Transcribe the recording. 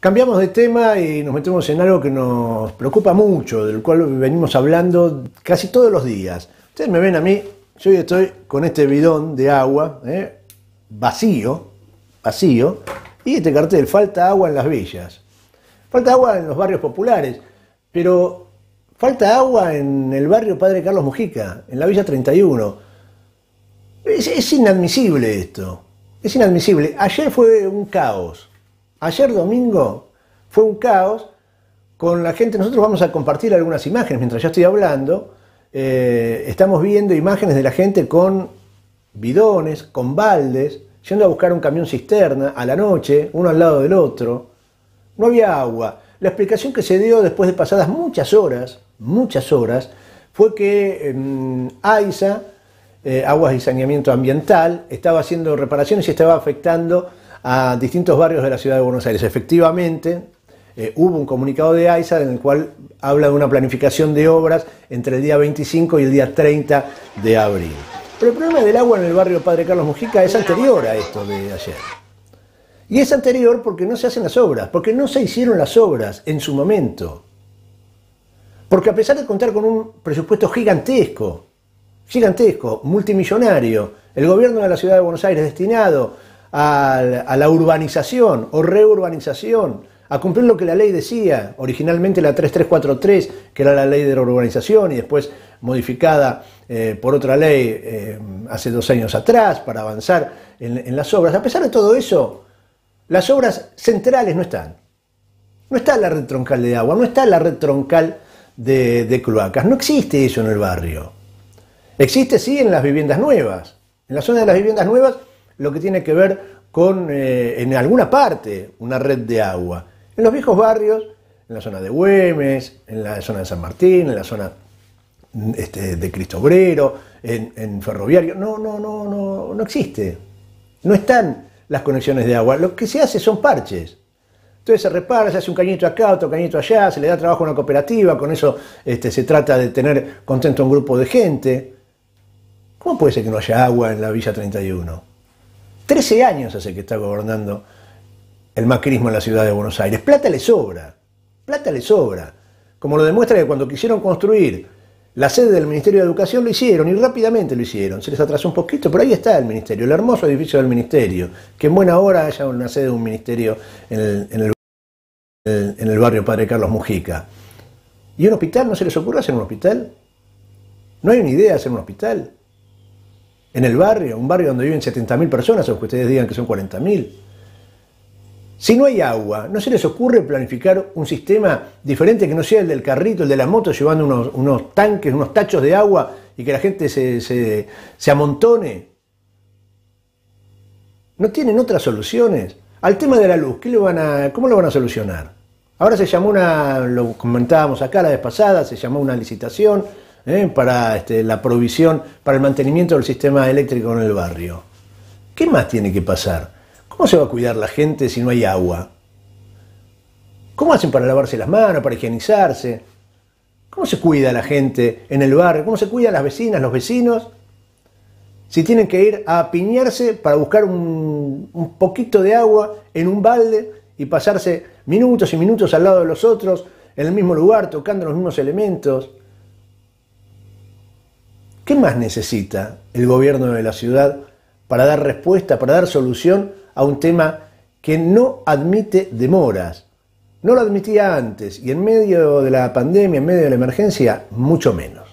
Cambiamos de tema y nos metemos en algo que nos preocupa mucho, del cual venimos hablando casi todos los días. Ustedes me ven a mí, yo estoy con este bidón de agua eh, vacío, vacío, y este cartel, falta agua en las villas. Falta agua en los barrios populares, pero falta agua en el barrio Padre Carlos Mujica, en la Villa 31. es inadmisible esto, es inadmisible. Ayer fue un caos. Ayer domingo fue un caos con la gente. Nosotros vamos a compartir algunas imágenes mientras yo estoy hablando. Eh, estamos viendo imágenes de la gente con bidones, con baldes, yendo a buscar un camión cisterna a la noche, uno al lado del otro. No había agua. La explicación que se dio después de pasadas muchas horas, muchas horas, fue que em, AISA, eh, Aguas y Saneamiento Ambiental, estaba haciendo reparaciones y estaba afectando a distintos barrios de la ciudad de Buenos Aires. Efectivamente, eh, hubo un comunicado de AISA en el cual habla de una planificación de obras entre el día 25 y el día 30 de abril. Pero el problema del agua en el barrio Padre Carlos Mujica es anterior a esto de ayer. Y es anterior porque no se hacen las obras, porque no se hicieron las obras en su momento. Porque a pesar de contar con un presupuesto gigantesco, gigantesco, multimillonario, el gobierno de la ciudad de Buenos Aires destinado a, la urbanización o reurbanización, a cumplir lo que la ley decía, originalmente la 3343, que era la ley de reurbanización urbanización y después modificada eh, por otra ley eh, hace dos años atrás para avanzar en, las obras. A pesar de todo eso, las obras centrales no están. No está la red troncal de agua, no está la red troncal de, de, cloacas. No existe eso en el barrio. Existe sí en las viviendas nuevas. En la zona de las viviendas nuevas lo que tiene que ver con, eh, en alguna parte, una red de agua. En los viejos barrios, en la zona de Güemes, en la zona de San Martín, en la zona mm, este, de Cristo Obrero, en, Ferroviario, no, no, no, no, no existe. No están las conexiones de agua. Lo que se hace son parches. Entonces se repara, se hace un cañito acá, otro cañito allá, se le da trabajo a una cooperativa, con eso este, se trata de tener contento a un grupo de gente. ¿Cómo puede ser que no haya agua en la Villa 31? 13 años hace que está gobernando el macrismo en la ciudad de Buenos Aires. Plata le sobra, plata le sobra. Como lo demuestra que cuando quisieron construir la sede del Ministerio de Educación lo hicieron y rápidamente lo hicieron. Se les atrasó un poquito, pero ahí está el Ministerio, el hermoso edificio del Ministerio. Que en buena hora haya una sede de un ministerio en el, en el barrio Padre Carlos Mujica. ¿Y un hospital? ¿No se les ocurre hacer un hospital? ¿No hay una idea de hacer un hospital? en el barrio, un barrio donde viven 70.000 personas, aunque ustedes digan que son 40.000. Si no hay agua, ¿no se les ocurre planificar un sistema diferente que no sea el del carrito, el de las motos, llevando unos, tanques, unos tachos de agua y que la gente se, amontone? No tienen otras soluciones. Al tema de la luz, van a, ¿cómo lo van a solucionar? Ahora se llamó una, lo comentábamos acá la vez pasada, se llamó una licitación ¿eh? para este, la provisión, para el mantenimiento del sistema eléctrico en el barrio. ¿Qué más tiene que pasar? ¿Cómo se va a cuidar la gente si no hay agua? ¿Cómo hacen para lavarse las manos, para higienizarse? ¿Cómo se cuida la gente en el barrio? ¿Cómo se cuidan las vecinas, los vecinos? Si tienen que ir a piñarse para buscar un, un poquito de agua en un balde y pasarse minutos y minutos al lado de los otros, en el mismo lugar, tocando los mismos elementos. ¿Qué más necesita el gobierno de la ciudad para dar respuesta, para dar solución a un tema que no admite demoras? No lo admitía antes y en medio de la pandemia, en medio de la emergencia, mucho menos.